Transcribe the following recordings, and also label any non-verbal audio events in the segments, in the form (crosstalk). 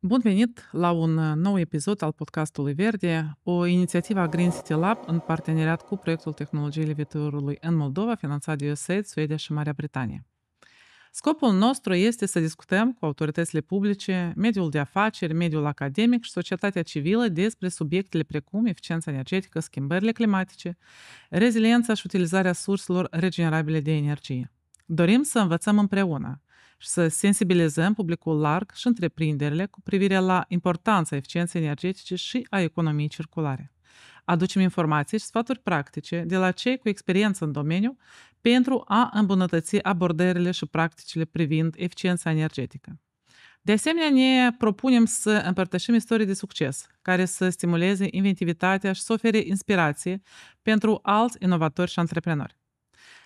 Bun venit la un uh, nou episod al podcastului Verde, o inițiativă a Green City Lab în parteneriat cu proiectul tehnologiei Viitorului în Moldova, finanțat de USAID, Suedia și Marea Britanie. Scopul nostru este să discutăm cu autoritățile publice, mediul de afaceri, mediul academic și societatea civilă despre subiectele precum eficiența energetică, schimbările climatice, reziliența și utilizarea surselor regenerabile de energie. Dorim să învățăm împreună și să sensibilizăm publicul larg și întreprinderile cu privire la importanța eficienței energetice și a economiei circulare. Aducem informații și sfaturi practice de la cei cu experiență în domeniu pentru a îmbunătăți abordările și practicile privind eficiența energetică. De asemenea, ne propunem să împărtășim istorii de succes, care să stimuleze inventivitatea și să ofere inspirație pentru alți inovatori și antreprenori.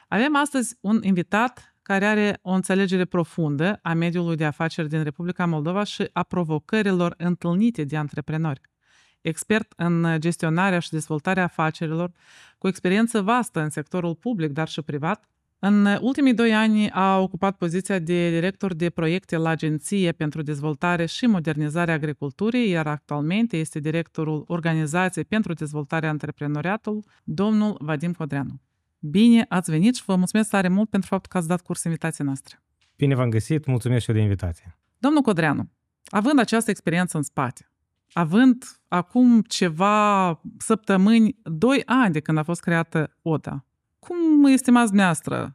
Avem astăzi un invitat care are o înțelegere profundă a mediului de afaceri din Republica Moldova și a provocărilor întâlnite de antreprenori. Expert în gestionarea și dezvoltarea afacerilor, cu experiență vastă în sectorul public, dar și privat, în ultimii doi ani a ocupat poziția de director de proiecte la Agenție pentru Dezvoltare și modernizare Agriculturii, iar actualmente este directorul Organizației pentru Dezvoltarea Antreprenoriatului, domnul Vadim Codreanu. Bine ați venit și vă mulțumesc tare mult pentru faptul că ați dat curs invitației noastre. Bine v-am găsit, mulțumesc și eu de invitație. Domnul Codreanu, având această experiență în spate, având acum ceva săptămâni, doi ani de când a fost creată ODA, cum estimați dumneavoastră?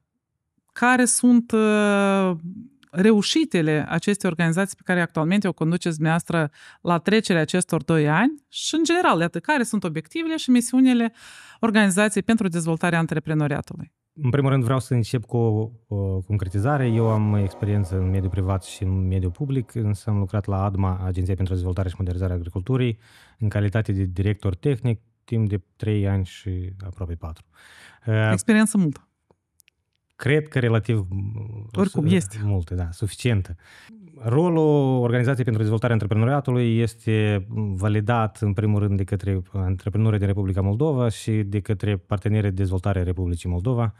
Care sunt uh, reușitele acestei organizații pe care actualmente o conduceți dumneavoastră la trecerea acestor doi ani și, în general, iată, care sunt obiectivele și misiunile organizației pentru dezvoltarea antreprenoriatului? În primul rând vreau să încep cu o, o concretizare. Eu am experiență în mediul privat și în mediul public, însă am lucrat la ADMA, Agenția pentru Dezvoltare și Modernizare a Agriculturii, în calitate de director tehnic timp de 3 ani și aproape 4. Experiență multă cred că relativ Oricum, este. multe, da, suficientă. Rolul Organizației pentru Dezvoltarea Antreprenoriatului este validat în primul rând de către antreprenorii din Republica Moldova și de către partenerii de dezvoltare Republicii Moldova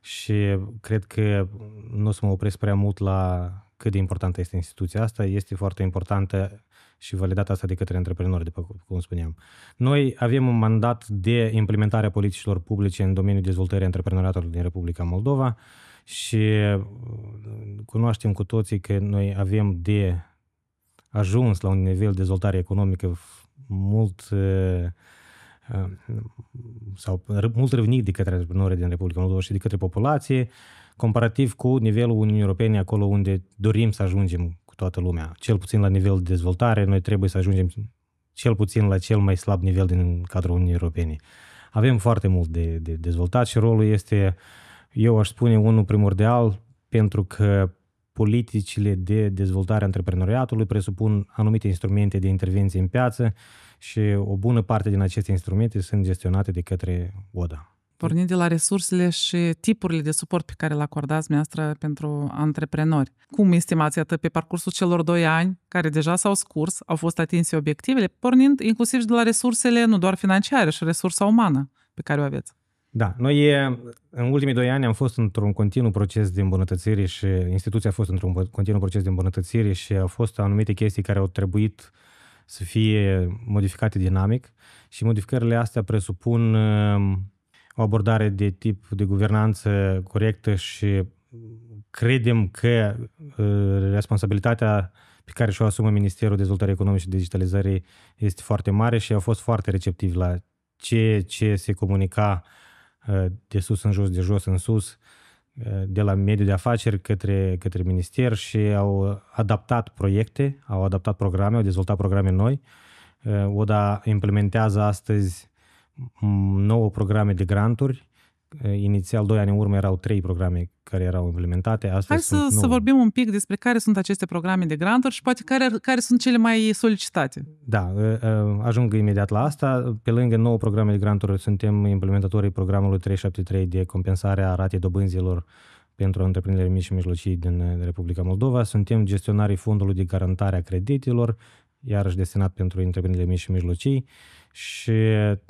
și cred că nu o să mă opresc prea mult la cât de importantă este instituția asta. Este foarte importantă și validat asta de către antreprenori, după cum spuneam. Noi avem un mandat de implementare a politicilor publice în domeniul dezvoltării antreprenoriatului din Republica Moldova și uh, cunoaștem cu toții că noi avem de ajuns la un nivel de dezvoltare economică mult uh, uh, sau mult revenit de către antreprenori din Republica Moldova și de către populație, comparativ cu nivelul Uniunii Europene, acolo unde dorim să ajungem toată lumea. Cel puțin la nivel de dezvoltare, noi trebuie să ajungem cel puțin la cel mai slab nivel din cadrul Uniunii Europene. Avem foarte mult de, de dezvoltat și rolul este, eu aș spune, unul primordial pentru că politicile de dezvoltare a antreprenoriatului presupun anumite instrumente de intervenție în piață și o bună parte din aceste instrumente sunt gestionate de către ODA. Pornind de la resursele și tipurile de suport pe care le acordați dumneavoastră pentru antreprenori. Cum estimați atât pe parcursul celor doi ani, care deja s-au scurs, au fost atinse obiectivele, pornind inclusiv și de la resursele nu doar financiare, și resursa umană pe care o aveți? Da, noi în ultimii doi ani am fost într-un continuu proces de îmbunătățire și instituția a fost într-un continuu proces de îmbunătățire și au fost anumite chestii care au trebuit să fie modificate dinamic și modificările astea presupun o abordare de tip de guvernanță corectă și credem că uh, responsabilitatea pe care și-o asumă Ministerul Dezvoltării Economice și Digitalizării este foarte mare și au fost foarte receptiv la ce, ce se comunica uh, de sus în jos, de jos în sus, uh, de la mediul de afaceri către, către minister și au adaptat proiecte, au adaptat programe, au dezvoltat programe noi. ODA implementează astăzi 9 mm, programe de granturi. Eh, inițial, doi ani în urmă, erau trei programe care erau implementate. Astăzi Hai să, să vorbim un pic despre care sunt aceste programe de granturi și poate care, care sunt cele mai solicitate. Da, eh, eh, ajung imediat la asta. Pe lângă nouă programe de granturi, suntem implementatorii programului 373 de compensare a ratei dobânzilor pentru întreprinderi mici și mijlocii din Republica Moldova. Suntem gestionarii fondului de garantare a creditelor, iarăși destinat pentru întreprinderile mici și mijlocii și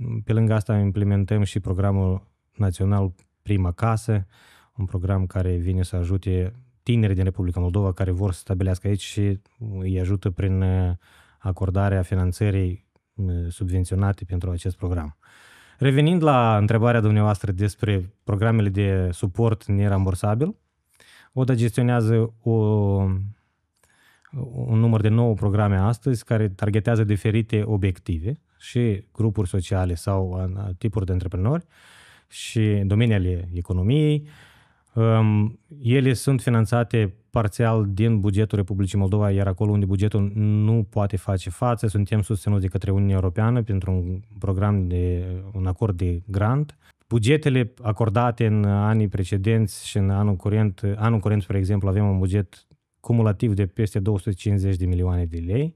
mm, pe lângă asta implementăm și programul național Prima Casă, un program care vine să ajute tineri din Republica Moldova care vor să stabilească aici și mm, îi ajută prin uh, acordarea finanțării mm, subvenționate pentru acest program. Revenind la întrebarea dumneavoastră despre programele de suport nerambursabil, ODA gestionează o, un număr de nouă programe astăzi care targetează diferite obiective și grupuri sociale sau uh, în uh, tipuri de antreprenori și domeniile economiei. Um, ele sunt finanțate parțial din bugetul Republicii Moldova, iar acolo unde bugetul nu poate face față, suntem susținuți de către Uniunea Europeană pentru un program de uh, un acord de grant. Bugetele acordate în anii precedenți și în anul curent, anul curent, spre exemplu, avem un buget cumulativ de peste 250 de milioane de lei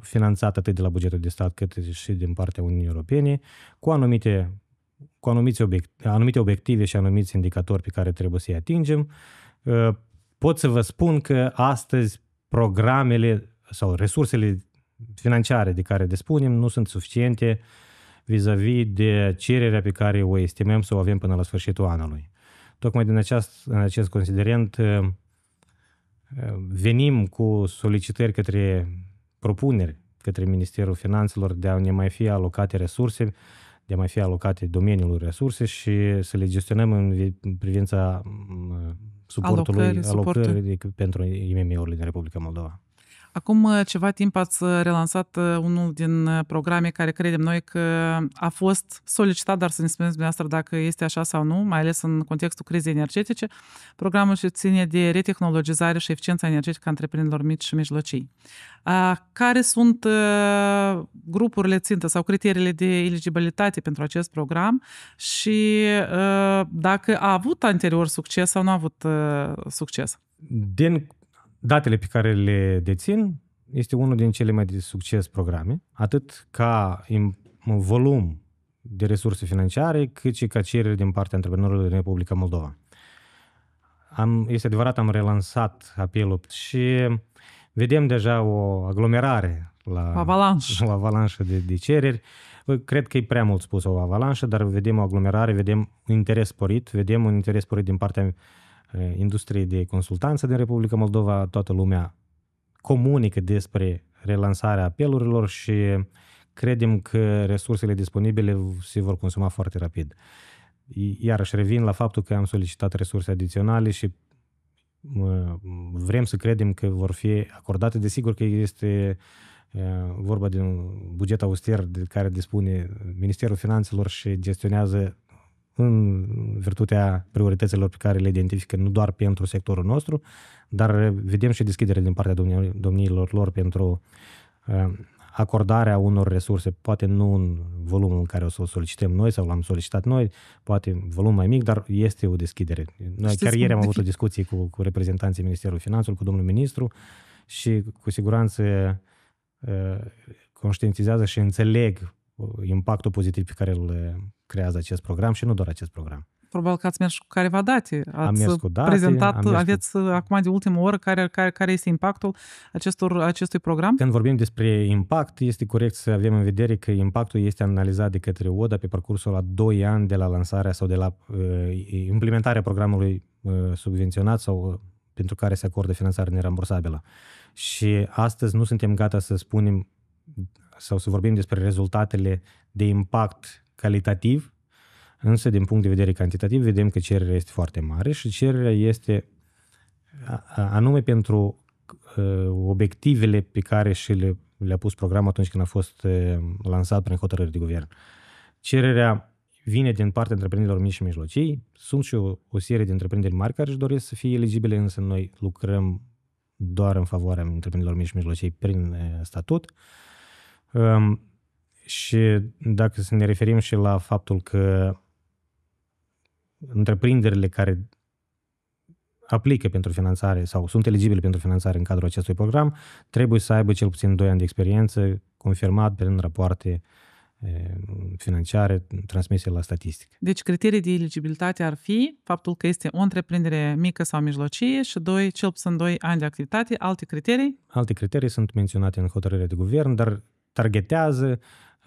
finanțat atât de la bugetul de stat cât și din partea Uniunii Europene, cu anumite cu anumite, obiect, anumite obiective și anumiți indicatori pe care trebuie să-i atingem. Uh, pot să vă spun că astăzi programele sau resursele financiare de care dispunem nu sunt suficiente vis-a-vis de cererea pe care o estimăm să o avem până la sfârșitul anului. Tocmai din aceast, în acest considerent uh, uh, venim cu solicitări către propuneri către Ministerul Finanțelor de a ne mai fi alocate resurse, de a mai fi alocate domeniului resurse și să le gestionăm în privința mm, suportului, alocării, alocării pentru IMM-urile din Republica Moldova. Acum uh, ceva timp ați uh, relansat uh, unul din programe care credem noi că a fost solicitat, dar să ne spuneți dumneavoastră dacă este așa sau nu, mai ales în contextul crizei energetice. Programul se ține de retehnologizare și eficiența energetică a întreprinderilor mici și mijlocii. Care sunt grupurile țintă sau criteriile de eligibilitate pentru acest program și dacă a avut anterior succes sau nu a avut succes? Din datele pe care le dețin este unul din cele mai de succes programe, atât ca în volum de resurse financiare, cât și ca cerere din partea antreprenorilor din Republica Moldova. Am, este adevărat, am relansat apelul și vedem deja o aglomerare la avalanșă, (laughs) la avalanșă de, de cereri. Cred că e prea mult spus o avalanșă, dar vedem o aglomerare, vedem un interes sporit, vedem un interes sporit din partea Eh, industriei de consultanță din Republica Moldova, toată lumea comunică despre relansarea apelurilor și credem că resursele disponibile se vor consuma foarte rapid. Iarăși revin la faptul că am solicitat resurse adiționale și vrem să credem că vor fi acordate. Desigur că este eh, vorba de buget auster de care dispune Ministerul Finanțelor și gestionează în virtutea priorităților pe care le identifică nu doar pentru sectorul nostru, dar vedem și deschidere din partea domniilor lor pentru uh, acordarea unor resurse, poate nu în volumul în care o să o solicităm noi sau l-am solicitat noi, poate volum mai mic, dar este o deschidere. Noi Știți, chiar ieri am avut o discuție cu, cu reprezentanții Ministerului Finanțelor, cu domnul ministru și cu siguranță uh, conștientizează și înțeleg uh, impactul pozitiv pe care îl creează acest program și nu doar acest program. Probabil că ați mers cu careva date. Ați am mers cu date, prezentat, am mers aveți cu... Uh, acum de ultimă oră care, care, care este impactul acestor, acestui program? Când vorbim despre impact, este corect să avem în vedere că impactul este analizat de către ODA pe parcursul la 2 ani de la lansarea sau de la uh, implementarea programului uh, subvenționat sau uh, pentru care se acordă finanțare nerambursabilă. Și astăzi nu suntem gata să spunem sau să vorbim despre rezultatele de impact calitativ, însă din punct de vedere cantitativ vedem că cererea este foarte mare și cererea este anume pentru ă, obiectivele pe care și le, le-a pus programul atunci când a fost ă, lansat prin hotărâri de guvern. Cererea vine din partea întreprinderilor mici și mijlocii. Sunt și o, o serie de întreprinderi mari care își doresc să fie eligibile, însă noi lucrăm doar în favoarea întreprinderilor mici și mijlocii prin ă, statut. Și dacă să ne referim și la faptul că întreprinderile care aplică pentru finanțare sau sunt eligibile pentru finanțare în cadrul acestui program, trebuie să aibă cel puțin 2 ani de experiență confirmat prin rapoarte financiare transmise la statistică. Deci criterii de eligibilitate ar fi faptul că este o întreprindere mică sau mijlocie și doi, cel puțin 2 ani de activitate. Alte criterii? Alte criterii sunt menționate în hotărârea de guvern, dar targetează uh,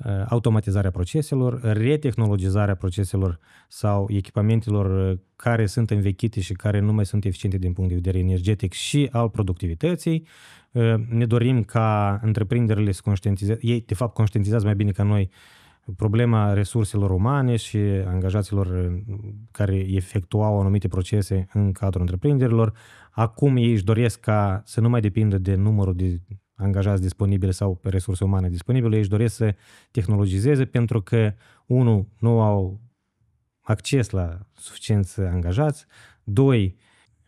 Uh, automatizarea proceselor, retehnologizarea proceselor sau echipamentelor uh, care sunt învechite și care nu mai sunt eficiente din punct de vedere energetic și al productivității. Uh, ne dorim ca întreprinderile să conștientizeze, ei de fapt conștientizează mai bine ca noi problema resurselor umane și angajaților care efectuau anumite procese în cadrul întreprinderilor. Acum ei își doresc ca să nu mai depindă de numărul de angajați disponibile sau pe resurse umane disponibile, ei își doresc să tehnologizeze pentru că, unu, nu au acces la suficienți angajați, doi,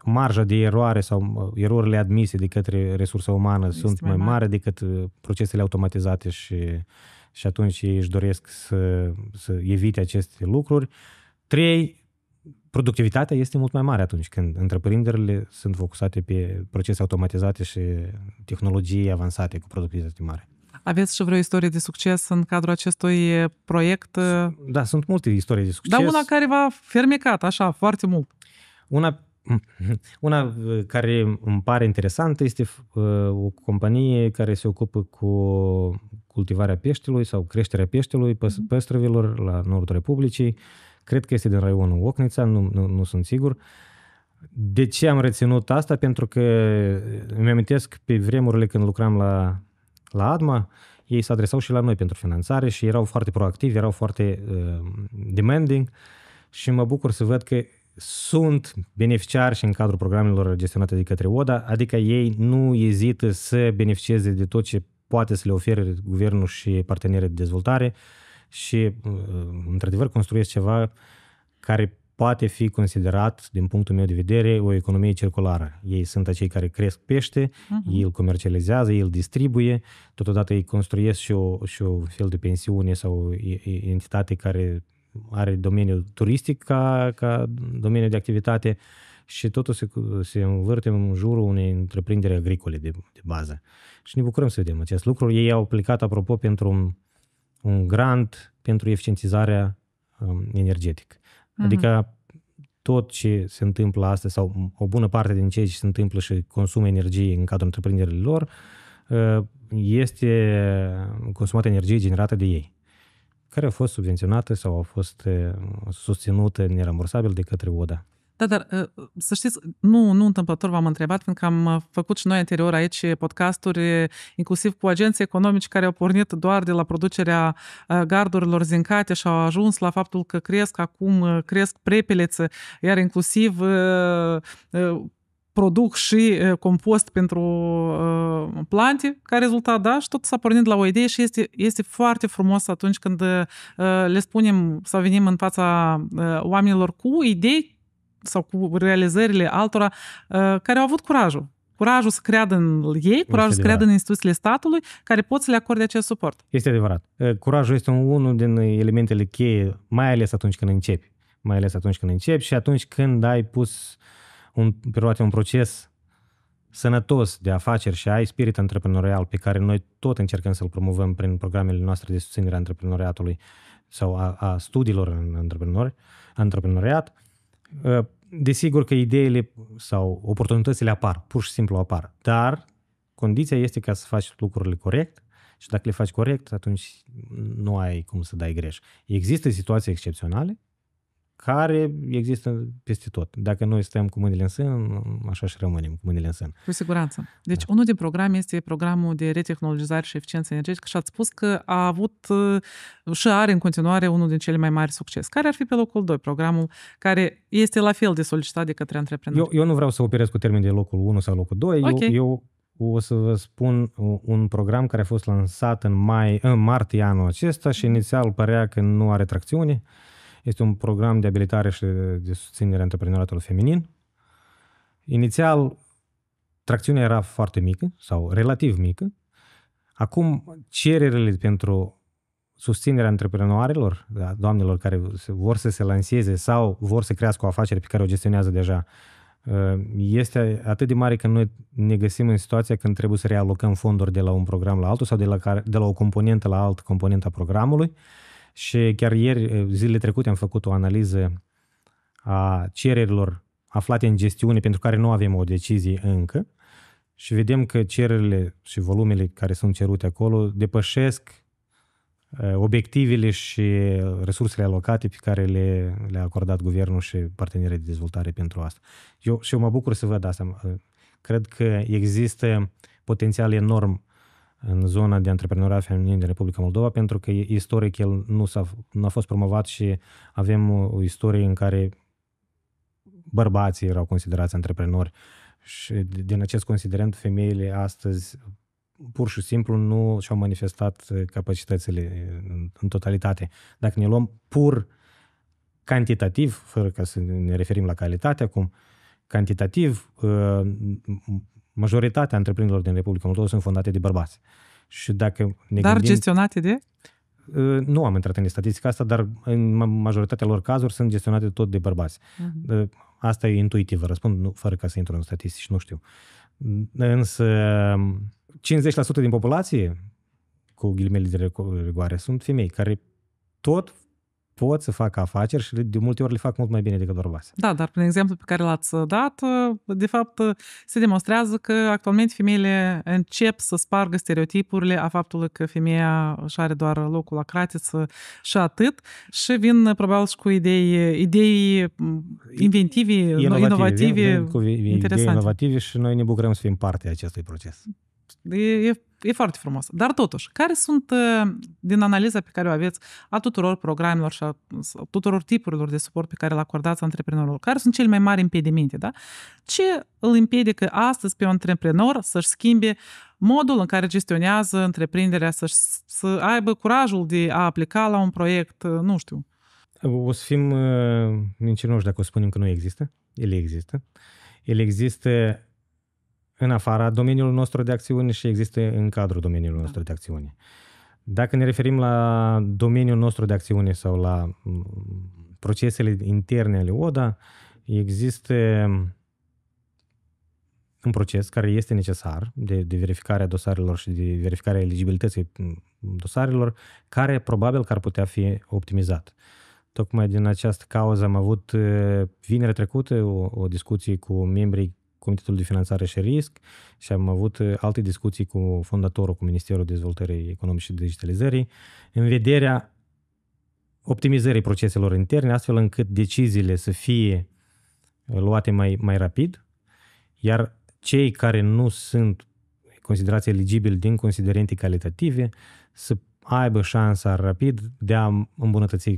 marja de eroare sau erorile admise de către resursa umană este sunt mai mare decât uh, procesele automatizate și, și atunci ei își doresc să, să evite aceste lucruri. Trei, productivitatea este mult mai mare atunci când întreprinderile sunt focusate pe procese automatizate și tehnologii avansate cu productivitate mare. Aveți și vreo istorie de succes în cadrul acestui proiect? Da, sunt multe istorie de da, succes. Dar una care v-a fermecat așa foarte mult. Una, (laughs) una uh, care îmi pare interesantă este uh, o companie care se ocupă cu cultivarea peștelui sau creșterea peștelui mm-hmm. păstrăvilor la nordul Republicii. Cred că este din raionul Ocnița, nu, nu, nu sunt sigur. De ce am reținut asta? Pentru că îmi amintesc pe vremurile când lucram la, la ADMA, ei se adresau și la noi pentru finanțare și erau foarte proactivi, erau foarte uh, demanding și mă bucur să văd că sunt beneficiari și în cadrul programelor gestionate de către ODA, adică ei nu ezită să beneficieze de tot ce poate să le ofere guvernul și partenerii de dezvoltare uh, și, uh, într-adevăr, construiesc ceva care poate fi considerat, din punctul meu de vedere, o economie circulară. Ei sunt acei care cresc pește, uh-huh. ei îl comercializează, ei îl distribuie, totodată ei construiesc și o, și o fel de pensiune sau entitate care are domeniul turistic ca, ca domeniu de activitate și totul se, se învârte în jurul unei întreprinderi agricole de, de bază. Și ne bucurăm să vedem acest lucru. Ei au aplicat, apropo, pentru un un grant pentru eficientizarea um, energetică. Mm-hmm. Adică tot ce se întâmplă astăzi sau o bună parte din ceea ce se întâmplă și consumă energie în cadrul întreprinderilor lor uh, este consumată energie generată de ei, care a fost subvenționată sau a fost uh, susținută nerambursabil de către ODA. Da, dar uh, să știți, nu, nu întâmplător v-am întrebat, că am uh, făcut și noi anterior aici podcasturi, uh, inclusiv cu agenții economici care au pornit doar de la producerea gardurilor zincate și au ajuns la faptul că cresc acum, cresc prepelețe, iar inclusiv produc și compost pentru plante ca rezultat, da? Și tot s-a pornit la o idee și este, este foarte frumos atunci când le spunem sau venim în fața oamenilor cu idei sau cu realizările altora uh, care au avut curajul. Curajul să creadă în ei, curajul este să adevărat. creadă în instituțiile statului care pot să le acorde acest suport. Este adevărat. Uh, curajul este unul din elementele cheie, mai ales atunci când începi. Mai ales atunci când începi și atunci când ai pus un, pe un proces sănătos de afaceri și ai spirit antreprenorial pe care noi tot încercăm să-l promovăm prin programele noastre de susținere a antreprenoriatului sau a, a studiilor în antreprenori, antreprenoriat, Ă, desigur că ideile sau oportunitățile apar, pur și simplu apar, dar condiția este ca să faci lucrurile corect și dacă le faci corect, atunci nu ai cum să dai greș. Există situații excepționale care există peste tot. Dacă noi stăm cu mâinile în sân, așa și rămânem cu mâinile în sân. Cu siguranță. Deci da. unul din programe este programul de retehnologizare și eficiență energetică și ați spus că a avut uh, și are în continuare unul din cele mai mari succes. Care ar fi pe locul 2 programul care este la fel de solicitat de către antreprenori? Eu, eu nu vreau să operez cu termen de locul 1 sau locul 2. Okay. Eu, eu o să vă spun un program care a fost lansat în, mai, în martie anul acesta și mhm. inițial părea că nu are tracțiune. Este un program de abilitare și de susținere a antreprenoratului feminin. Inițial, tracțiunea era foarte mică sau relativ mică. Acum, cererile pentru susținerea da, doamnelor care vor să se lanseze sau vor să crească o afacere pe care o gestionează deja, ă, este atât de mare că noi ne găsim în situația când trebuie să realocăm fonduri de la un program la altul sau de la, care, de la o componentă la altă componentă a programului și chiar ieri, eh, zilele trecute, am făcut o analiză a cererilor aflate în gestiune pentru care nu avem o decizie încă și vedem că cererile și volumele care sunt cerute acolo depășesc eh, obiectivele și resursele alocate pe care le, le-a acordat guvernul și partenerii de dezvoltare pentru asta. Eu, și eu mă bucur să văd asta. Eh, cred că există potențial enorm în zona de antreprenoriat feminin din Republica Moldova, pentru că istoric el nu s-a, nu a fost promovat și avem o, o istorie în care bărbații erau considerați antreprenori și din acest considerent femeile astăzi pur și simplu nu și-au manifestat capacitățile în, în totalitate. Dacă ne luăm pur cantitativ, fără ca să ne referim la calitate acum, cantitativ uh, majoritatea întreprinderilor din Republica Moldova sunt fondate de bărbați. Și dacă ne dar gândim, gestionate de? Ă, nu am intrat în statistica asta, dar în majoritatea lor cazuri sunt gestionate tot de bărbați. Uh-huh. Asta e intuitiv, răspund nu, fără ca să intru în statistici, nu știu. Însă 50% din populație, cu ghilimele de rigoare, sunt femei care tot pot să facă afaceri și de multe ori le fac mult mai bine decât bărbații. Da, dar prin exemplu pe care l-ați dat, de fapt se demonstrează că actualmente femeile încep să spargă stereotipurile a faptului că femeia își are doar locul la cratiță și atât și vin probabil și cu idei, idei inventive, inovative, inovative vin, vin cu idei interesante. inovative și noi ne bucurăm să fim parte a acestui proces. E, e, e foarte frumos. Dar totuși, care sunt uh, din analiza pe care o aveți a tuturor programelor și a tuturor tipurilor de suport pe care le acordați antreprenorilor? Care sunt cele mai mari impedimente? Da? Ce îl împiedică astăzi pe un antreprenor să-și schimbe modul în care gestionează întreprinderea, să, să aibă curajul de a aplica la un proiect, uh, nu știu. O să fim uh, mincinoși dacă o spunem că nu există. Ele există. Ele există în afara domeniului nostru de acțiune și există în cadrul domeniului da. nostru de acțiune. Dacă ne referim la domeniul nostru de acțiune sau la procesele interne ale ODA, există un proces care este necesar de, de verificarea dosarelor și de verificarea eligibilității dosarelor, care probabil că ar putea fi optimizat. Tocmai din această cauză am avut vinerea trecută o, o discuție cu membrii Comitetul de Finanțare și Risc și am avut uh, alte discuții cu fondatorul, cu Ministerul Dezvoltării Economice și Digitalizării, în vederea optimizării proceselor interne, astfel încât deciziile să fie uh, luate mai, mai rapid, iar cei care nu sunt considerați eligibili din considerente calitative să aibă șansa rapid de a îmbunătăți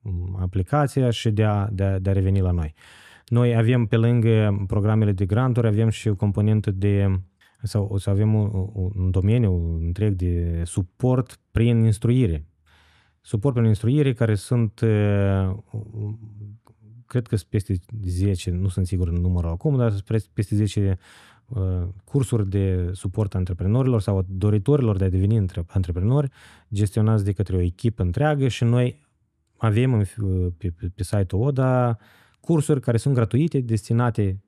mm, aplicația și de a, de a, de a reveni la noi. Uh, noi avem pe lângă programele de granturi, avem și o componentă de sau o să avem un, un domeniu întreg de suport prin instruire. Suport prin instruire care sunt cred că sunt peste 10, nu sunt sigur în numărul acum, dar sunt peste 10 cursuri de suport antreprenorilor sau doritorilor de a deveni antreprenori gestionați de către o echipă întreagă și noi avem pe, pe, pe site-ul ODA cursuri care sunt gratuite, destinate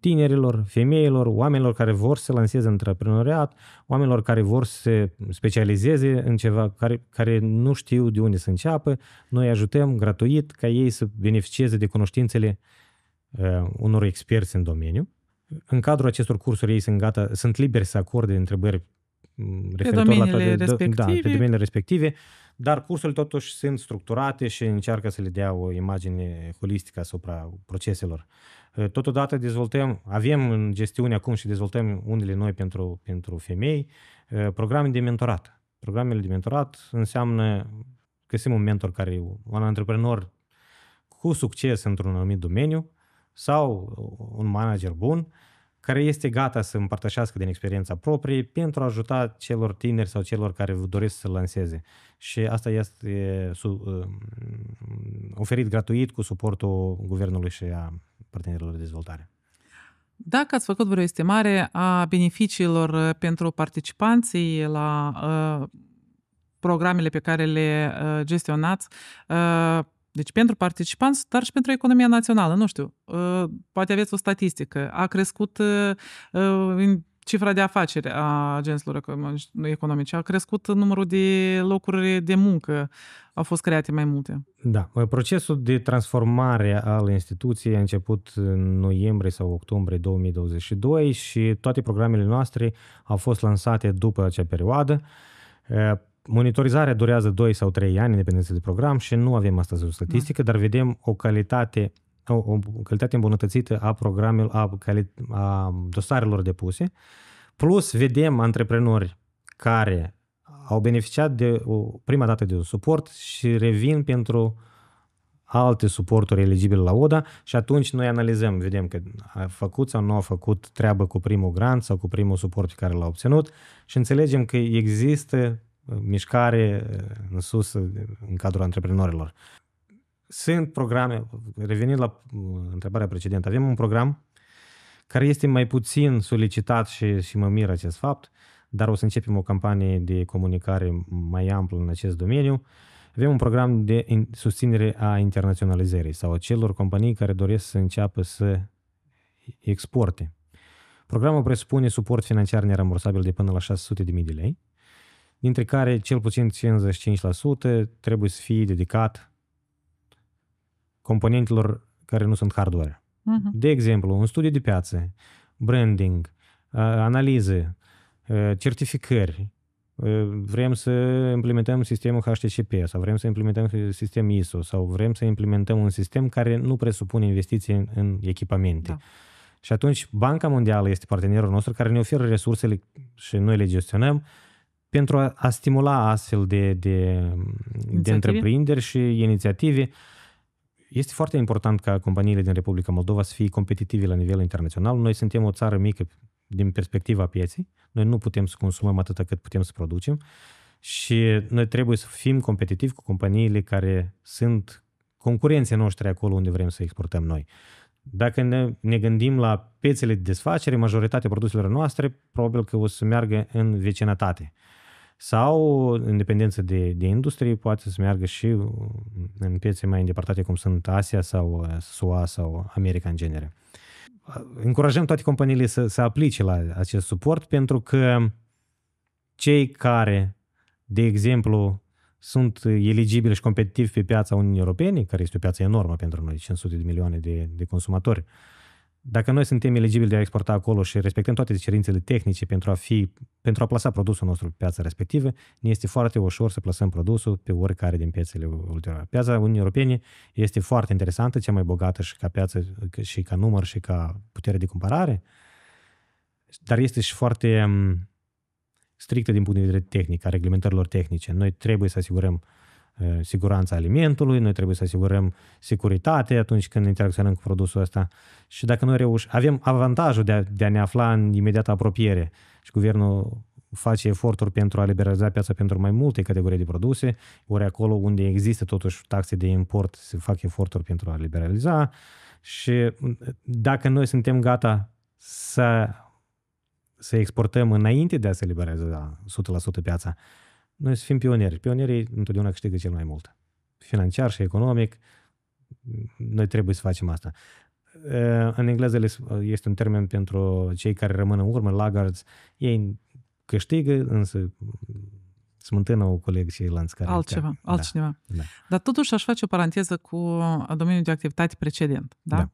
tinerilor, femeilor, oamenilor care vor să lanseze antreprenoriat, oamenilor care vor să se specializeze în ceva, care, care nu știu de unde să înceapă, noi ajutăm gratuit ca ei să beneficieze de cunoștințele uh, unor experți în domeniu. În cadrul acestor cursuri ei sunt gata, sunt liberi să acorde întrebări mm, referitor la toate, respective. Da, pe domeniile respective. Dar cursurile totuși sunt structurate și încearcă să le dea o imagine holistică asupra proceselor. Eh, totodată dezvoltăm, avem în gestiune acum și dezvoltăm unele noi pentru, pentru femei, eh, programe de mentorat. Programele de mentorat înseamnă sunt un mentor care e un antreprenor cu succes într-un anumit domeniu sau un manager bun care este gata să împărtășească din experiența proprie pentru a ajuta celor tineri sau celor care doresc să lanseze. Și asta este uh, oferit gratuit cu suportul guvernului și a partenerilor de dezvoltare. Dacă ați făcut vreo estimare a beneficiilor uh, pentru participanții la uh, programele pe care le gestionați, deci pentru participanți, dar și pentru economia națională. Nu știu, ă, poate aveți o statistică. A crescut ă, ă, cifra de afaceri a agenților economice, a crescut numărul de locuri de muncă, au fost create mai multe. Da, procesul de transformare al instituției a început în noiembrie sau octombrie 2022 și toate programele noastre au fost lansate după acea perioadă. Monitorizarea durează 2 sau 3 ani, în de program, și nu avem astăzi o statistică, da. dar vedem o calitate o, o calitate îmbunătățită a programelor, a, cali- a dosarelor depuse. Plus, vedem antreprenori care au beneficiat de o, prima dată de un suport și revin pentru alte suporturi eligibile la ODA și atunci noi analizăm, vedem că a făcut sau nu a făcut treabă cu primul grant sau cu primul suport pe care l-a obținut și înțelegem că există mișcare în sus în cadrul antreprenorilor. Sunt programe, revenind la uh, întrebarea precedentă, avem un program care este mai puțin solicitat și, și mă mir acest fapt, dar o să începem o campanie de comunicare mai amplă în acest domeniu. Avem un program de susținere a internaționalizării sau a celor companii care doresc să înceapă să exporte. Programul presupune suport financiar nerambursabil de până la 600.000 de lei, dintre care cel puțin 55% trebuie să fie dedicat componentelor care nu sunt hardware. Uh-huh. De exemplu, un studiu de piață, branding, analize, certificări, vrem să implementăm sistemul HTTP sau vrem să implementăm sistem ISO sau vrem să implementăm un sistem care nu presupune investiții în, în echipamente. Da. Și atunci Banca Mondială este partenerul nostru care ne oferă resursele și noi le gestionăm uh, pentru a, a stimula astfel de, de, de întreprinderi și inițiative. Este foarte important ca companiile din Republica Moldova să fie competitive la nivel internațional. Noi suntem o țară mică din perspectiva pieței. Noi nu putem să consumăm atât cât putem să producem și noi trebuie să fim competitivi cu companiile care sunt concurenții noștri acolo unde vrem să exportăm noi. Dacă ne, ne gândim la piețele de desfacere, majoritatea produselor noastre probabil că o să meargă în vecinătate sau, în dependență de, de industrie, poate să meargă și uh, în piețe mai îndepărtate, cum sunt Asia sau uh, SUA sau America în genere. Uh, încurajăm toate companiile să, să aplice la acest suport pentru că cei care, de exemplu, sunt eligibili și competitivi pe piața Uniunii Europene, care este o piață enormă pentru noi, 500 de milioane de, de consumatori, uh, dacă noi suntem eligibili de a exporta acolo și respectăm toate cerințele tehnice pentru a, fi, pentru a plasa produsul nostru pe piața respectivă, ne este foarte ușor să plasăm produsul pe oricare din piețele ulterioare. Piața Uniunii Europene este foarte interesantă, cea mai bogată și ca piață, și ca număr, și ca putere de comparare, dar este și foarte mm, strictă din punct de vedere tehnic, a reglementărilor tehnice. Noi trebuie să asigurăm uh, siguranța alimentului, noi trebuie să asigurăm securitate atunci când interacționăm cu produsul ăsta și dacă noi reușim, avem avantajul de a, de a ne afla în imediată apropiere și guvernul face eforturi pentru a liberaliza piața pentru mai multe categorii de produse, ori acolo unde există totuși taxe de import se fac eforturi pentru a liberaliza și dacă noi suntem gata să, să exportăm înainte de a se liberaliza 100% piața, noi să fim pionieri. Pionierii întotdeauna câștigă cel mai mult. Financiar și economic, noi trebuie să facem asta. În engleză este un termen pentru cei care rămân în urmă, laggards. Ei câștigă, însă smântână o coleg și lanț care... Altceva, da, altcineva. Da, da. Dar totuși aș face o paranteză cu domeniul de activitate precedent. Da? da.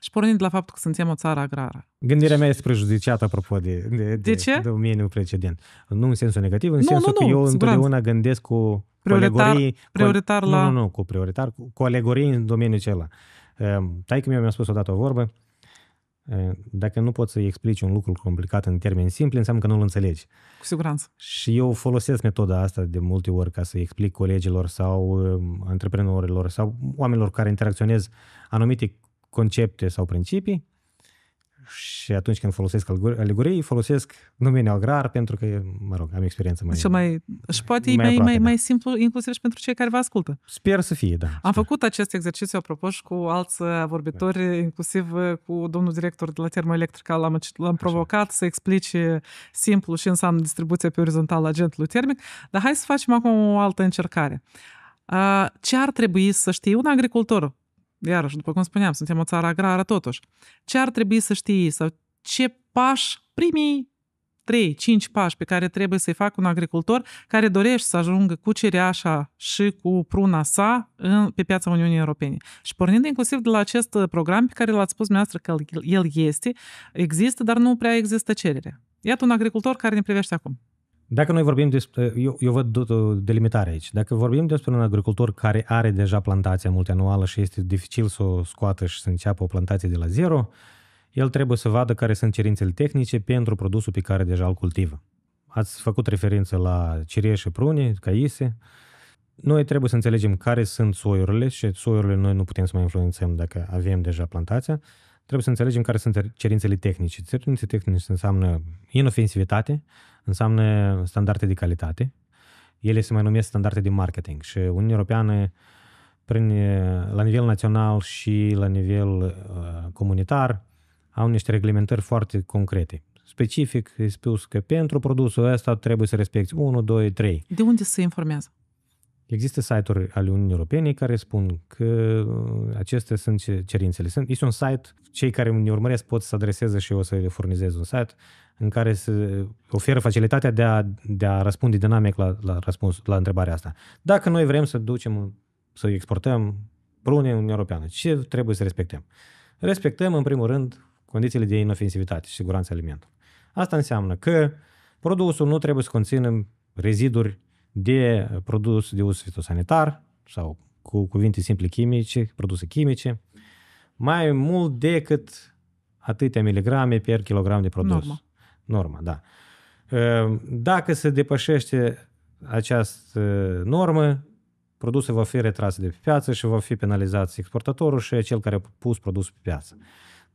Și pornind de la faptul că suntem o țară agrară. Gândirea mea este prejudiciată apropo de, de, de, ce? de domeniul precedent. Nu în sensul negativ, în nu, sensul nu, nu, că eu siguranță. întotdeauna gândesc cu prioritar, alegorii, prioritar cu, la... Nu, nu, cu prioritar, cu, cu alegorii în domeniul acela. Ehm, taică mi-a spus odată o vorbă, ehm, dacă nu poți să explici un lucru complicat în termeni simpli, înseamnă că nu-l înțelegi. Cu siguranță. Și eu folosesc metoda asta de multe ori ca să explic colegilor sau ehm, antreprenorilor sau oamenilor care interacționez anumite concepte sau principii și atunci când folosesc alegorii, folosesc numele agrar pentru că, mă rog, am experiență mai... și deci mai și poate mai e mai, mai, da. mai simplu, inclusiv și pentru cei care vă ascultă. Sper să fie, da. Am sper. făcut acest exercițiu, apropo, și cu alți uh, vorbitori, da. inclusiv uh, cu domnul director de la Termoelectrica, l-am, l-am provocat să explice simplu și înseamnă distribuția pe orizontală a agentului termic, dar hai să facem acum o altă încercare. Uh, ce ar trebui să știe un agricultor iarăși, după cum spuneam, suntem o țară agrară totuși, ce ar trebui să știi sau ce pași primii 3-5 pași pe care trebuie să-i facă un agricultor care dorește să ajungă cu cereașa și cu pruna sa în, pe piața Uniunii Europene. Și pornind inclusiv de la acest uh, program pe care l-ați spus dumneavoastră că el este, există, dar nu prea există cerere. Iată un agricultor care ne privește acum. Dacă noi vorbim despre, eu, eu văd o delimitare aici, dacă vorbim despre un agricultor care are deja plantația multianuală și este dificil să o scoată și să înceapă o plantație de la zero, el trebuie să vadă care sunt cerințele tehnice pentru produsul pe care deja îl cultivă. Ați făcut referință la cireșe, prune, caise. Noi trebuie să înțelegem care sunt soiurile și soiurile noi nu putem să mai influențăm dacă avem deja plantația. Trebuie să înțelegem care sunt cerințele tehnice. Cerințele tehnice înseamnă inofensivitate, înseamnă standarde de calitate. Ele se mai numesc standarde de marketing și Uniunea Europeană prin, la nivel național și la nivel uh, comunitar au niște reglementări foarte concrete. Specific, e spus că pentru produsul ăsta trebuie să respecti 1, 2, 3. De unde se informează? Există site-uri ale Uniunii Europene care spun că uh, acestea sunt cerințele. Sunt, este un site, cei care ne urmăresc pot să adreseze și eu să le furnizez un site în care se oferă facilitatea de a, de a răspunde dinamic la, la, răspuns, la întrebarea asta. Dacă noi vrem să ducem, să exportăm prune în Uniunea Europeană, ce trebuie să respectăm? Respectăm, în primul rând, condițiile de inofensivitate și siguranță alimentului. Asta înseamnă că produsul nu trebuie să conțină reziduri de produs de uz fitosanitar sau cu cuvinte simple chimice, produse chimice, mai mult decât atâtea miligrame per kilogram de produs. Norma. Norma, da. Ă, dacă se depășește această normă, produsul va fi retras de pe piață și va fi penalizat exportatorul și cel care a pus produsul pe piață.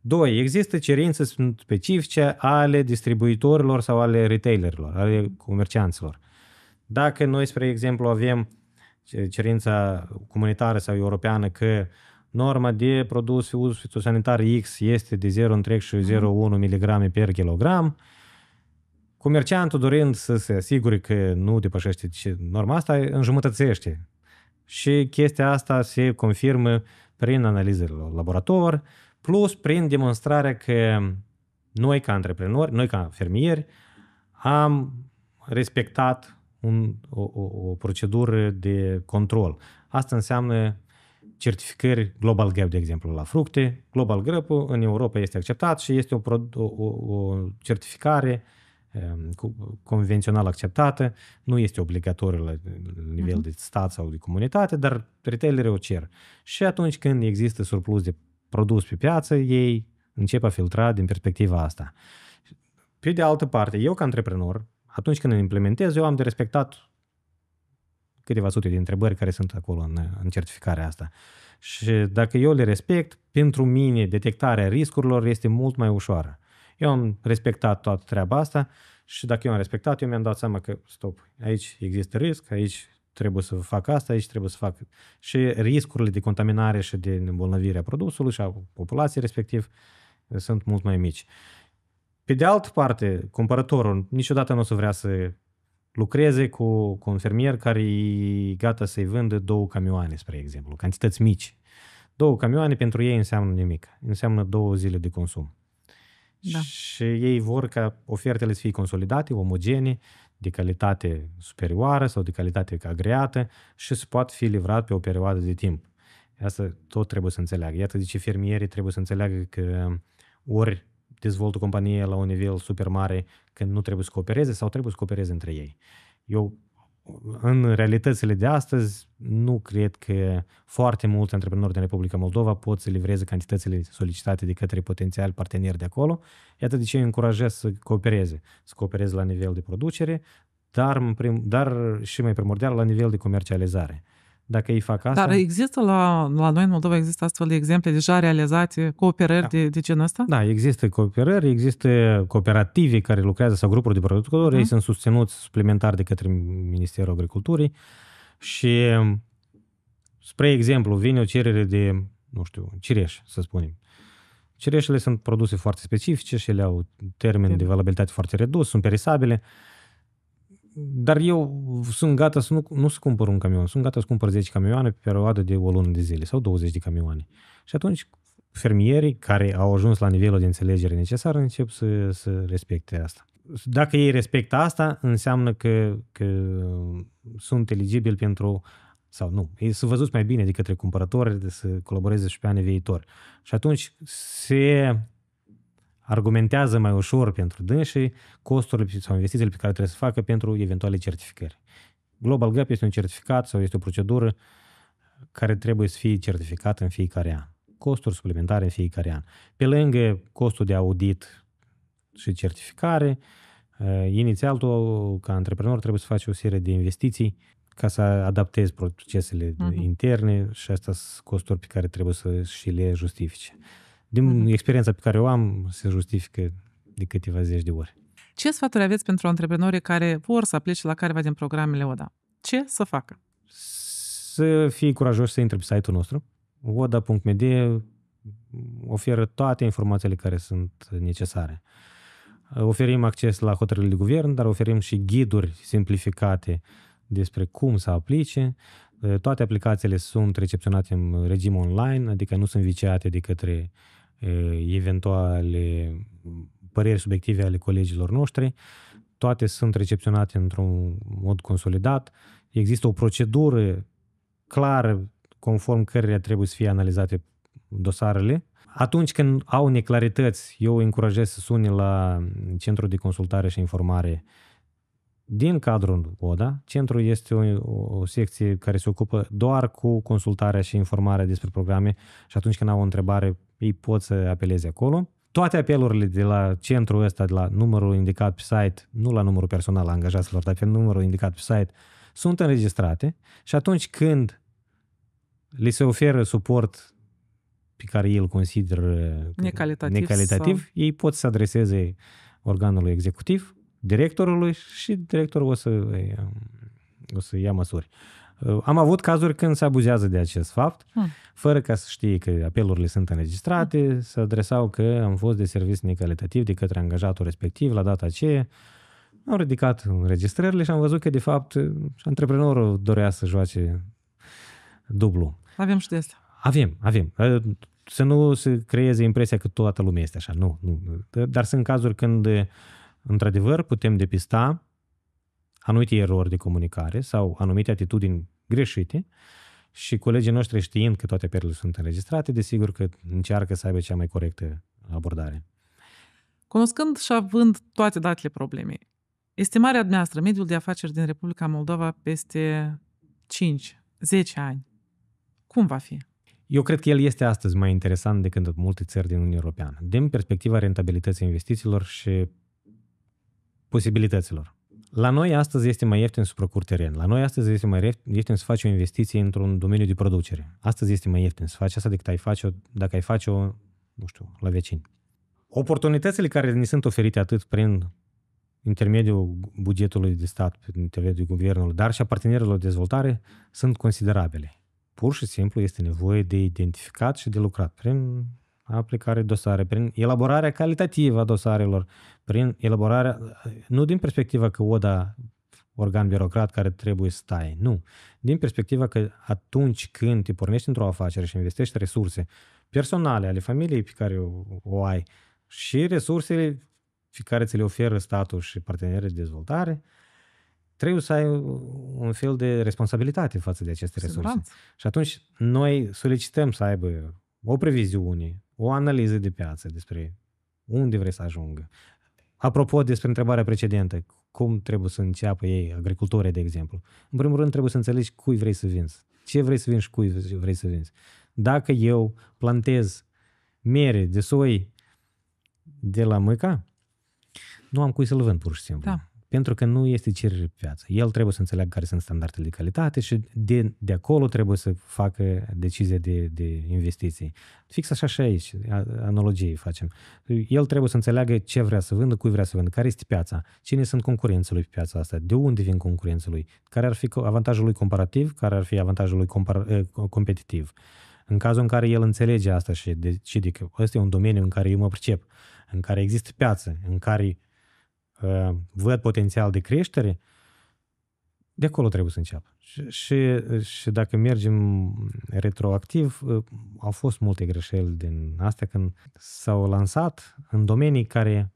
Doi, există cerințe specifice ale distribuitorilor sau ale retailerilor, ale comercianților. Dacă noi, spre exemplu, avem cerința comunitară sau europeană că norma de produs uz fitosanitar X este de 0,01 și mg mhm. per kilogram, comerciantul dorind să se asigure că nu depășește norma asta, înjumătățește. Și chestia asta se confirmă prin analizele la laborator, plus prin demonstrarea că noi ca antreprenori, noi ca fermieri, am respectat un, o, o, o procedură de control. Asta înseamnă certificări Global Gap, de exemplu, la fructe. Global gap în Europa este acceptat și este o, o, o certificare ehm, convențional acceptată, nu este obligatorie la nivel uh-huh. de stat sau de comunitate, dar retailerii o cer. Și atunci când există surplus de produs pe piață, ei încep a filtra din perspectiva asta. Pe de altă parte, eu ca antreprenor atunci când îl implementez, eu am de respectat câteva sute de întrebări care sunt acolo în, în certificarea asta. Și dacă eu le respect, pentru mine detectarea riscurilor este mult mai ușoară. Eu am respectat toată treaba asta și dacă eu am respectat, eu mi-am dat seama că, stop, aici există risc, aici trebuie să fac asta, aici trebuie să fac... Și riscurile de contaminare și de îmbolnăvire a produsului și a populației respectiv sunt mult mai mici. Uh, pe de altă parte, cumpărătorul niciodată nu o să vrea să lucreze cu, cu un fermier care e gata să-i vândă două camioane, spre exemplu, cantități mici. Două camioane pentru ei înseamnă nimic. Înseamnă două zile de consum. Da. Și ei vor ca ofertele să fie consolidate, omogene, de calitate superioară sau de calitate agreată și să poată fi livrat pe o perioadă de timp. Asta tot trebuie să înțeleagă. Iată de ce fermierii trebuie să înțeleagă că ori dezvolt o companie la un nivel super mare când nu trebuie să coopereze sau trebuie să coopereze între ei. Eu, în realitățile de astăzi, nu cred că foarte mulți antreprenori din Republica Moldova pot să livreze cantitățile solicitate de către potențial parteneri de acolo. Iată de ce încurajez să coopereze. Să coopereze la nivel de producere, dar, dar și mai primordial la nivel de comercializare. Uh, dacă ei fac asta. Dar există la, la noi în Moldova există astfel de exemple deja realizate, cooperări da. de, de genul ăsta? Da, există cooperări, există cooperative care lucrează sau grupuri de producători, uh-huh. ei sunt susținuți suplimentar de către Ministerul Agriculturii și, spre exemplu, vine o cerere de, nu știu, cireș, să spunem. Cireșele sunt produse foarte specifice și ele au termen de valabilitate foarte redus, sunt perisabile dar eu sunt gata să nu, nu să cumpăr un camion, sunt gata să cumpăr 10 camioane pe perioadă de o lună de zile sau 20 de camioane. Și atunci fermierii care au ajuns la nivelul de înțelegere necesar încep să, să respecte asta. Dacă ei respectă asta, înseamnă că, că sunt eligibili pentru sau nu, ei sunt văzuți mai bine de către cumpărători de să colaboreze și pe anii viitor. Și atunci se argumentează mai ușor pentru dânsii costurile sau investițiile pe care trebuie să facă pentru eventuale certificări. Global Gap este un certificat sau este o procedură care trebuie să fie certificată în fiecare an. Costuri suplimentare în fiecare an. Pe lângă costul de audit și certificare, eh, inițial tu, ca antreprenor, trebuie să faci o serie de investiții ca să adaptezi procesele uh-huh. interne și astea sunt costuri pe care trebuie să și le justifice. Din uh-huh. experiența pe care o am, se justifică de câteva zeci de ori. Ce sfaturi aveți pentru antreprenorii care vor să aplice la careva din programele ODA? Ce să facă? Să fie curajos să intre pe site-ul nostru. oda.md oferă toate informațiile care sunt necesare. Oferim acces la hotărârile de guvern, dar oferim și ghiduri simplificate despre cum să aplice. Toate aplicațiile sunt recepționate în regim online, adică nu sunt viciate de către uh, Eh, eventuale păreri subiective ale colegilor noștri. Toate sunt recepționate într-un mod consolidat. Există o procedură clară conform căreia trebuie să fie analizate dosarele. Atunci când au neclarități, eu încurajez să sune la Centrul de Consultare și Informare uh, din cadrul ODA, centrul este o, o secție care se ocupă doar cu consultarea și informarea despre programe și atunci când au o întrebare, ei pot să apeleze acolo. Toate apelurile de la centrul ăsta, de la numărul indicat pe site, nu la numărul personal al angajaților, dar pe numărul indicat pe site, sunt înregistrate și atunci când li se oferă suport pe care îl consideră necalitativ, necalitativ sau... ei pot să adreseze organului executiv directorului și directorul o să, o să ia măsuri. Uh, am avut cazuri când se abuzează de acest fapt, hmm. fără ca să știe că apelurile sunt înregistrate, hmm. adresau că am fost de serviciu necalitativ de către angajatul respectiv la data aceea. Am ridicat înregistrările și am văzut că, de fapt, antreprenorul dorea să joace dublu. Avem și de asta. Avem, avem. Uh, să nu se creeze impresia că toată lumea este așa. Nu, nu. Dar sunt cazuri când uh, într-adevăr putem depista anumite erori de comunicare sau anumite atitudini greșite și colegii noștri știind că toate perile sunt înregistrate, desigur că încearcă să aibă cea mai corectă abordare. Cunoscând și având toate datele problemei, estimarea dumneavoastră, mediul de afaceri din Republica Moldova peste 5-10 ani, cum va fi? Eu cred că el este astăzi mai interesant decât multe țări din Uniunea Europeană, din perspectiva rentabilității investițiilor și posibilităților. La noi astăzi este mai ieftin să procur teren. La noi astăzi este mai ieftin să faci o investiție într-un domeniu de producere. Astăzi este mai ieftin să faci asta decât ai face-o, dacă ai face-o, nu știu, la vecini. Oportunitățile care ni sunt oferite atât prin intermediul bugetului de stat, prin intermediul guvernului, dar și a partenerilor de dezvoltare, sunt considerabile. Pur și simplu este nevoie de identificat și de lucrat prin aplicare dosare, prin elaborarea calitativă a dosarelor, prin elaborarea, nu din perspectiva că ODA organ birocrat care trebuie să stai, nu. Din perspectiva că atunci când te pornești într-o afacere și investești resurse personale ale familiei pe care o, o ai și resursele pe care ți le oferă statul și partenerii de dezvoltare, trebuie să ai un fel de responsabilitate față de aceste Sunt resurse. Și atunci noi solicităm să aibă o previziune, o analiză de piață despre unde vrei să ajungă. Apropo despre întrebarea precedentă, cum trebuie să înceapă ei, agricultorii, de exemplu. În primul rând, trebuie să înțelegi cui vrei să vinzi, ce vrei să vinzi și cui vrei să vinzi. Dacă eu plantez mere de soi de la mâca, nu am cui să-l vând, pur și simplu. Da pentru că nu este cerere pe piață. El trebuie să înțeleagă care sunt standardele de calitate și de, de acolo trebuie să facă decizia de, de investiții. Fix așa și aici, analogie facem. El trebuie să înțeleagă ce vrea să vândă, cui vrea să vândă, care este piața, cine sunt concurenții lui pe piața asta, de unde vin concurenții lui, care ar fi avantajul lui comparativ, care ar fi avantajul lui compar- competitiv. În cazul în care el înțelege asta și decide că ăsta e un domeniu în care eu mă pricep, în care există piață, în care Ă, văd potențial de creștere, de acolo trebuie să înceapă. Și, și, și dacă mergem retroactiv, ă, au fost multe greșeli din astea când s-au lansat în domenii care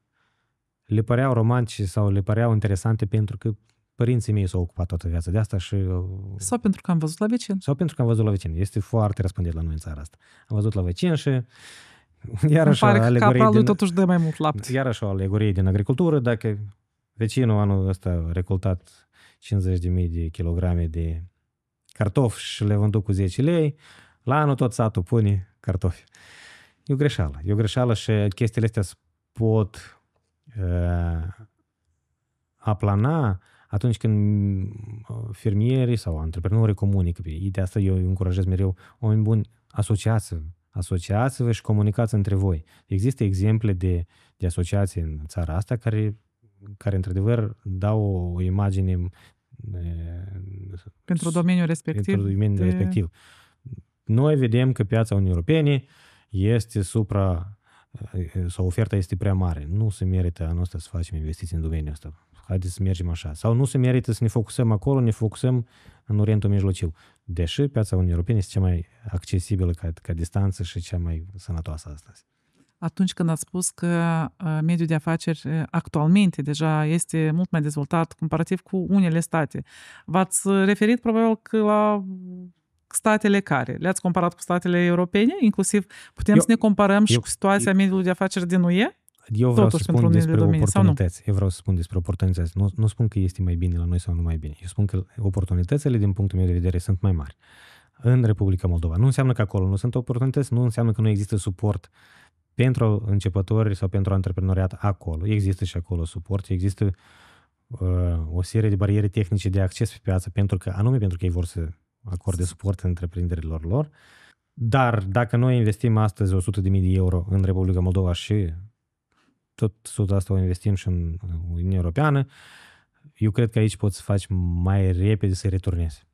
le păreau romantice sau le păreau interesante pentru că părinții mei s-au ocupat toată viața de asta și... Ă, sau pentru că am văzut la vecin. Sau pentru că am văzut la vecin. Este foarte răspândit la noi în țara asta. Am văzut la vecin și (laughs) Iarăși pare că capra lui din, totuși dă mai mult lapte. Iarăși o alegorie din agricultură, dacă vecinul anul ăsta a recoltat 50.000 de kilograme de cartofi și le vândut cu 10 lei, la anul tot satul pune cartofi. E o greșeală. E o greșeală și chestiile astea pot uh, aplana atunci când uh, fermierii sau antreprenorii comunică. De asta eu încurajez mereu oameni buni, asociați Asociați-vă și comunicați între voi. Există exemple de, de asociații în țara asta care, care într-adevăr, dau o, o imagine pentru domeniul respectiv. Pentru domeniul de... respectiv. Noi vedem că piața Unii Europene este supra sau oferta este prea mare. Nu se merită anul ăsta să facem investiții în domeniul ăsta. Haideți să mergem așa. Sau nu se merită să ne focusăm acolo, ne focusăm în Orientul Mijlociu deși piața Uniunii Europene este cea mai accesibilă ca, ca distanță și cea mai sănătoasă astăzi. Atunci când ați spus că uh, mediul de afaceri uh, actualmente deja este mult mai dezvoltat comparativ cu unele state, v-ați uh, referit probabil că la statele care? Le-ați comparat cu statele europene? Inclusiv putem eu, să ne comparăm eu, și cu situația eu, mediului de afaceri din UE? Eu vreau Totuși, să spun despre oportunități. Eu vreau să spun despre oportunități. Nu, nu spun că este mai bine la noi sau nu mai bine. Eu spun că oportunitățile, din punctul meu de vedere, sunt mai mari în Republica Moldova. Nu înseamnă că acolo nu sunt oportunități, nu înseamnă că nu există suport pentru începători sau pentru antreprenoriat acolo. Există și acolo suport, există uh, o serie de bariere tehnice de acces pe piață, pentru că, anume pentru că ei vor să acorde suport întreprinderilor lor. Dar dacă noi investim astăzi 100.000 de euro în Republica Moldova și tot sudul asta o investim și în Uniunea Europeană, eu cred că aici poți să faci mai repede să returnezi.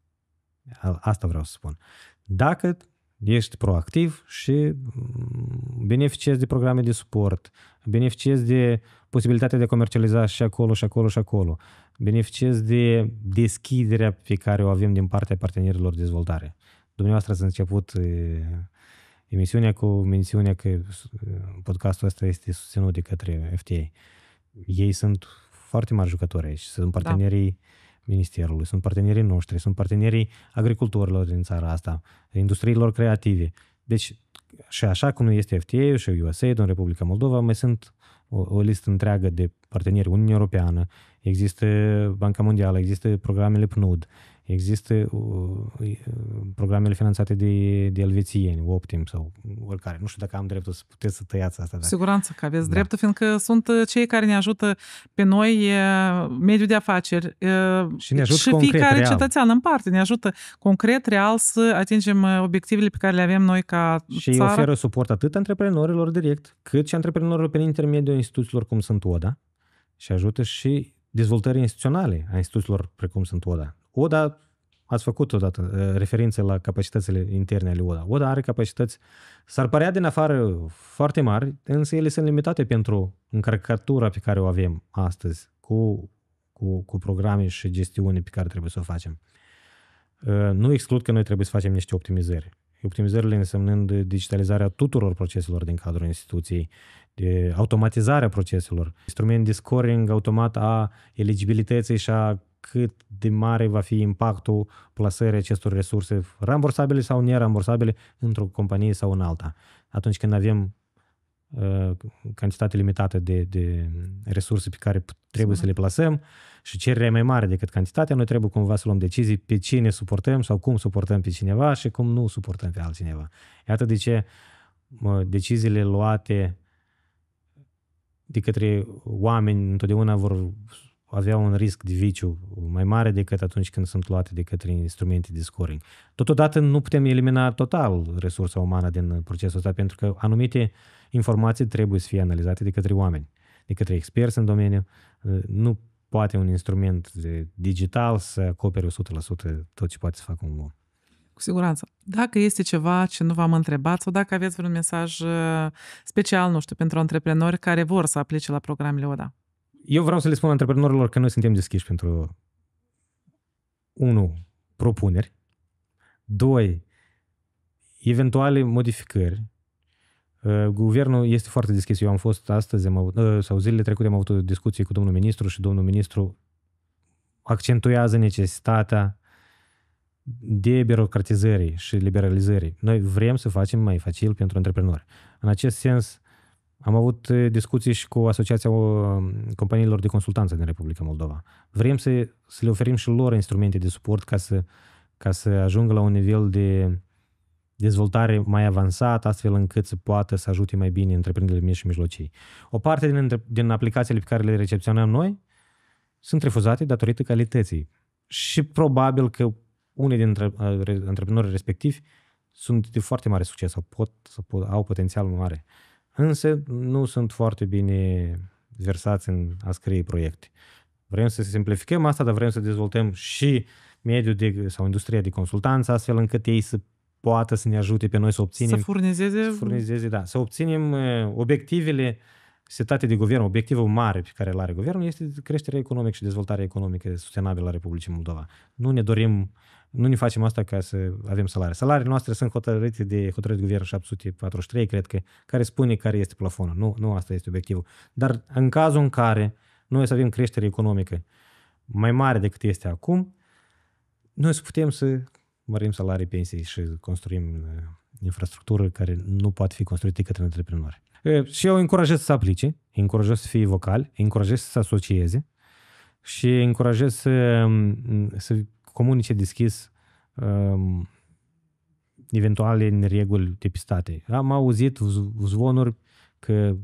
Asta vreau să spun. Dacă ești proactiv și mm, beneficiezi de programe de suport, beneficiezi de posibilitatea de a comercializa și acolo, și acolo, și acolo, beneficiezi de deschiderea pe care o avem din partea partenerilor de dezvoltare. Dumneavoastră ați început Emisiunea cu mențiunea că uh, podcastul ăsta este susținut de către FTA. Ei sunt foarte mari jucători aici. Sunt da. partenerii da. ministerului, sunt partenerii noștri, sunt partenerii agricultorilor din țara asta, industriilor creative. Deci, și așa cum este fta și USAID în Republica Moldova, mai sunt o, o listă întreagă de parteneri Uniunea Europeană, există Banca Mondială, există programele PNUD, Există uh, uh, programele finanțate de, de elvețieni, Optim sau oricare. Nu știu dacă am dreptul să puteți să tăiați asta. Dar... Siguranță că aveți da. dreptul, fiindcă sunt uh, cei care ne ajută pe noi, uh, mediul de afaceri și, ne ajută și concret, fiecare real. cetățean în parte. Ne ajută concret, real, să atingem obiectivele pe care le avem noi ca Și țară. oferă suport atât antreprenorilor direct, cât și antreprenorilor prin intermediul instituțiilor cum sunt ODA și ajută și dezvoltării instituționale a instituțiilor precum sunt ODA ODA, ați făcut odată referință la capacitățile interne ale ODA. ODA are capacități, s-ar părea din afară foarte mari, însă ele sunt limitate pentru încărcătura pe care o avem astăzi cu, cu, cu programe și gestiune pe care trebuie să o facem. Nu exclud că noi trebuie să facem niște optimizări. Optimizările însemnând digitalizarea tuturor proceselor din cadrul instituției, de automatizarea proceselor, instrument de scoring automat a eligibilității și a cât de mare va fi impactul plasării acestor resurse rambursabile sau nerambursabile într-o companie sau în alta. Atunci când avem uh, cantitate limitată de, de resurse pe care trebuie să le plasăm și cererea mai mare decât cantitatea, noi trebuie cumva să luăm decizii pe cine suportăm sau cum suportăm pe cineva și cum nu suportăm pe altcineva. Iată de ce mă, deciziile luate de către oameni întotdeauna vor avea un risc de viciu mai mare decât atunci când sunt luate de către instrumente de scoring. Totodată nu putem elimina total resursa umană din procesul ăsta pentru că anumite informații trebuie să fie analizate de către oameni, de către experți în domeniu. Nu poate un instrument digital să acopere 100% tot ce poate să facă un om. Cu siguranță. Dacă este ceva ce nu v-am întrebat sau dacă aveți vreun mesaj uh, special, nu știu, pentru antreprenori care vor să aplice la programele ODA eu vreau să le spun antreprenorilor că noi suntem deschiși pentru, unu, propuneri, doi, eventuale modificări. Uh, guvernul este foarte deschis. Eu am fost astăzi, am avut, uh, sau zilele trecute am avut o discuție cu domnul ministru și domnul ministru accentuează necesitatea de birocratizării și liberalizării. Noi vrem să facem mai facil pentru antreprenori. În acest sens, am avut eh, discuții și cu Asociația uh, Companiilor de Consultanță din Republica Moldova. Vrem să, să le oferim și lor instrumente de suport ca să, ca să ajungă la un nivel de dezvoltare mai avansat, astfel încât să poată să ajute mai bine întreprinderile mici și mijlocii. O parte din, din aplicațiile pe care le recepționăm noi sunt refuzate datorită calității. Și probabil că unii dintre uh, antreprenorii respectivi sunt de foarte mare succes sau pot, sau pot, au potențial mare. Uh, Însă nu sunt foarte bine versați în a scrie proiecte. Vrem să simplificăm asta, dar vrem să dezvoltăm și mediul de, sau industria de consultanță, astfel încât ei să poată să ne ajute pe noi să obținem... Să furnizeze... Să furnizeze, da. Să obținem uh, obiectivele setate de guvern, obiectivul mare pe care îl are guvernul este creșterea economică și dezvoltarea economică sustenabilă a Republicii Moldova. Nu ne dorim nu ne facem asta ca să avem salarii. Salariile noastre sunt hotărâte de de guvern 743, cred că, care spune care este plafonul. Nu, nu asta este obiectivul. Dar în cazul în care noi să avem creștere economică mai mare decât este acum, noi să putem să mărim salarii, pensii și construim uh, infrastructură care nu poate fi construită către antreprenori. Și eu încurajez să aplice, încurajez să fie vocal, încurajez să se asocieze și încurajez să, mm, să comunice deschis um, eventuale reguli depistate. Am auzit zvonuri că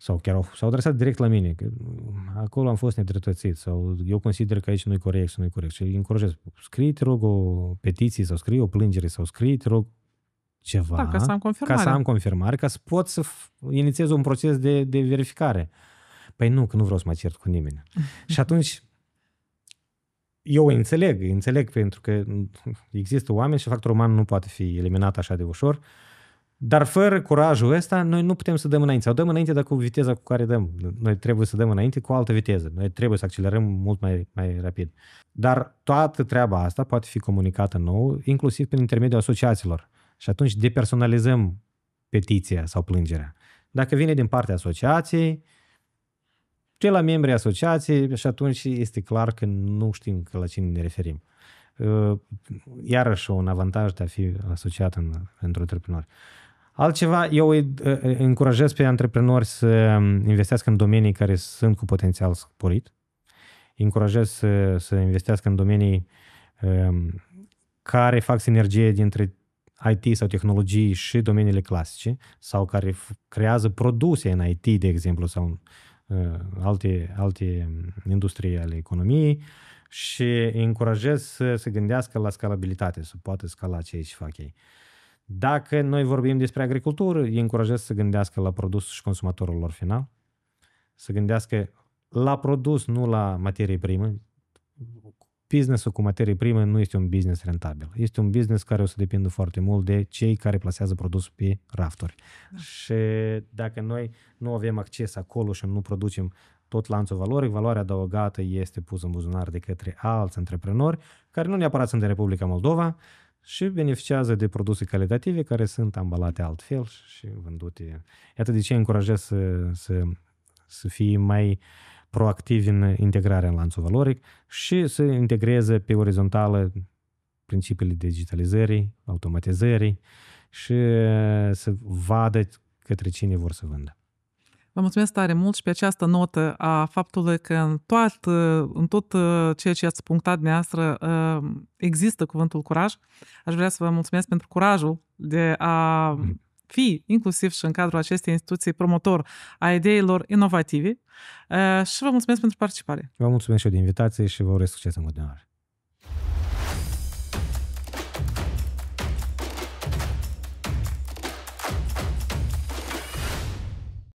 sau chiar au, s-au adresat direct la mine, că um, acolo am fost nedreptățit sau eu consider că aici nu-i corect sau nu-i corect și îi încurajez. Scrie, te rog, o petiție sau scrie o plângere sau scrie, te rog, ceva. Da, ca să am confirmare. Ca să am confirmare, ca să pot să inițiez un proces de, de verificare. Păi nu, că nu vreau să mă cert cu nimeni. (laughs) și atunci eu înțeleg, înțeleg pentru că există oameni și factorul uman nu poate fi eliminat așa de ușor. Dar fără curajul ăsta, noi nu putem să dăm înainte. Sau dăm înainte, dar cu viteza cu care dăm. Noi trebuie să dăm înainte cu altă viteză. Noi trebuie să accelerăm mult mai, mai rapid. Dar toată treaba asta poate fi comunicată nou, inclusiv prin intermediul asociațiilor. Și atunci depersonalizăm petiția sau plângerea. Dacă vine din partea asociației, cei la membrii asociației și atunci este clar că nu știm că la cine ne referim. Uh, iarăși un avantaj de a fi asociat în, un antreprenor. Altceva, eu îi încurajez pe antreprenori să investească în domenii care sunt cu potențial sporit. Îi încurajez să, să investească în domenii um, care fac sinergie dintre IT sau tehnologii și domeniile clasice sau care creează produse în IT, de exemplu, sau Uh, alte, alte industrie ale economiei și îi încurajez să se gândească la scalabilitate, să poată scala ce aici fac ei. Dacă noi vorbim despre agricultură, îi încurajez să gândească la produs și consumatorul lor final, să gândească la produs, nu la materie primă business cu materii prime nu este un business rentabil. Este un business care o să depindă foarte mult de cei care plasează produsul pe rafturi. Da. Și dacă noi nu avem acces acolo și nu producem tot lanțul valoric, valoarea adăugată este pusă în buzunar de către alți antreprenori care nu neapărat sunt din Republica Moldova și beneficiază de produse calitative care sunt ambalate altfel și vândute. Iată de ce încurajez să, să, să fie mai uh, proactiv în integrarea în lanțul valoric și să integreze pe orizontală principiile digitalizării, automatizării și să vadă către cine vor să vândă. Vă mulțumesc tare mult și pe această notă a faptului că în, tot în tot uh, ceea ce ați punctat dumneavoastră uh, există cuvântul curaj. Aș vrea să vă mulțumesc pentru curajul de a mm fi inclusiv și în cadrul acestei instituții promotor a ideilor inovative uh, și vă mulțumesc pentru participare. Vă mulțumesc și eu de invitație și vă urez succes în continuare.